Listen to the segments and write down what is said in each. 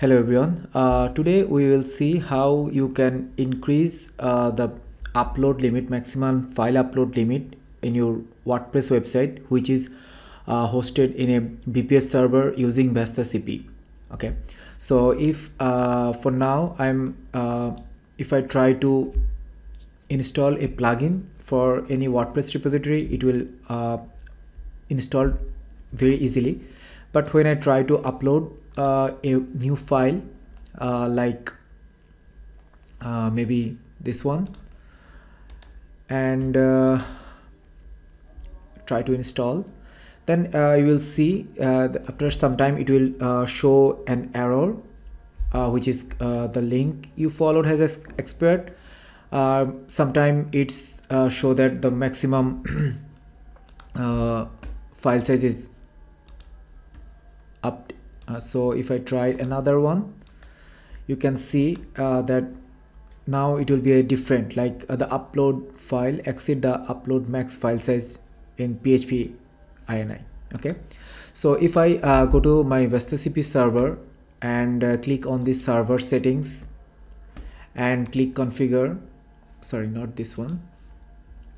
hello everyone uh, today we will see how you can increase uh, the upload limit maximum file upload limit in your WordPress website which is uh, hosted in a BPS server using Vesta CP okay so if uh, for now I'm uh, if I try to install a plugin for any WordPress repository it will uh, install very easily but when I try to upload uh, a new file uh, like uh, maybe this one and uh, try to install then uh, you will see uh, after some time it will show an error which is the link you followed has expired sometime it's show that the maximum file size is uh, so if I try another one you can see uh, that now it will be a different like uh, the upload file exceed the upload max file size in PHP INI okay so if I uh, go to my VestaCP server and click on the server settings and click configure sorry not this one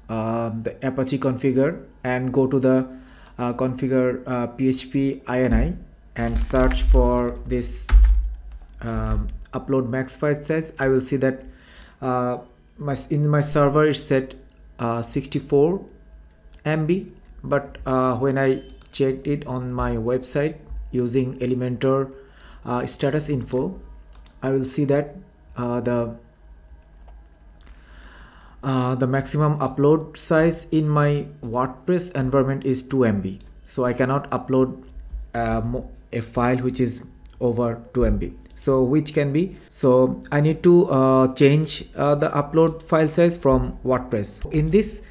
um, the Apache configure and go to the uh, configure uh, PHP INI and search for this um, upload max file size I will see that uh, my in my server is set uh, 64 MB but uh, when I checked it on my website using Elementor uh, status info I will see that uh, the uh, the maximum upload size in my WordPress environment is 2 MB so I cannot upload more a file which is over 2 MB so which can be so I need to uh, change uh, the upload file size from WordPress in this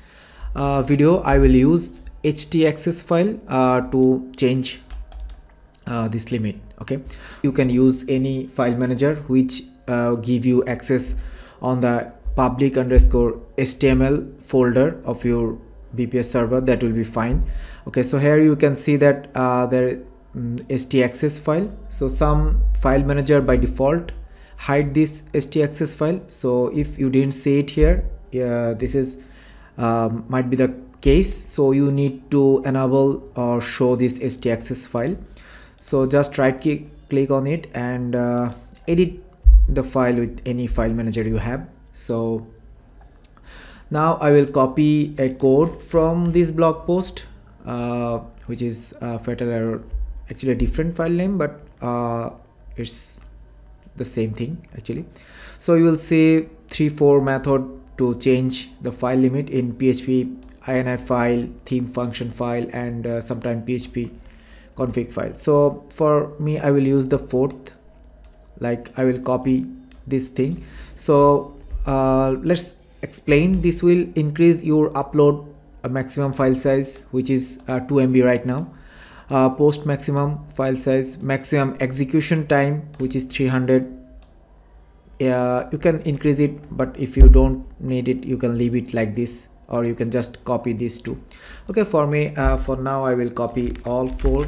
uh, video I will use htaccess file uh, to change uh, this limit okay you can use any file manager which uh, give you access on the public underscore html folder of your bps server that will be fine okay so here you can see that there um, mm, stxs file so some file manager by default hide this stxs file so if you didn't see it here yeah, this is um, might be the case so you need to enable or show this stxs file so just right click click on it and uh, edit the file with any file manager you have so now i will copy a code from this blog post uh, which is uh, fatal error actually a different file name but uh, it's the same thing actually so you will see 3-4 method to change the file limit in php ini file theme function file and uh, sometime php config file so for me i will use the fourth like i will copy this thing so uh, let's explain this will increase your upload maximum file size which is uh, 2 mb right now uh, post maximum file size maximum execution time which is 300 Yeah, you can increase it but if you don't need it you can leave it like this or you can just copy these two okay for me uh, for now I will copy all four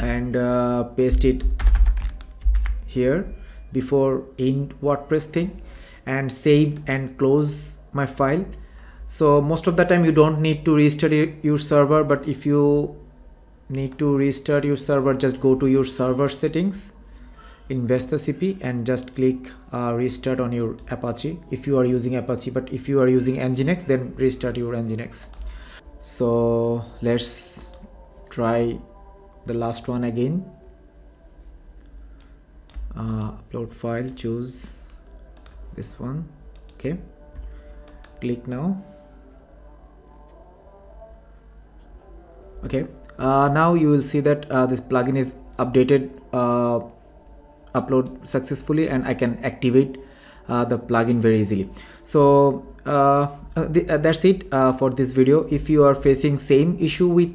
and uh, paste it here before in WordPress thing and save and close my file so most of the time you don't need to restart your server but if you need to restart your server just go to your server settings in VestaCP and just click uh, restart on your Apache if you are using Apache but if you are using Nginx then restart your Nginx so let's try the last one again uh, upload file choose this one okay click now okay uh, now you will see that uh, this plugin is updated uh, upload successfully and I can activate uh, the plugin very easily so uh, uh, th that's it for this video if you are facing same issue with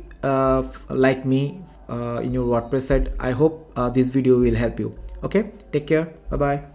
like me in your WordPress site I hope this video will help you okay take care bye bye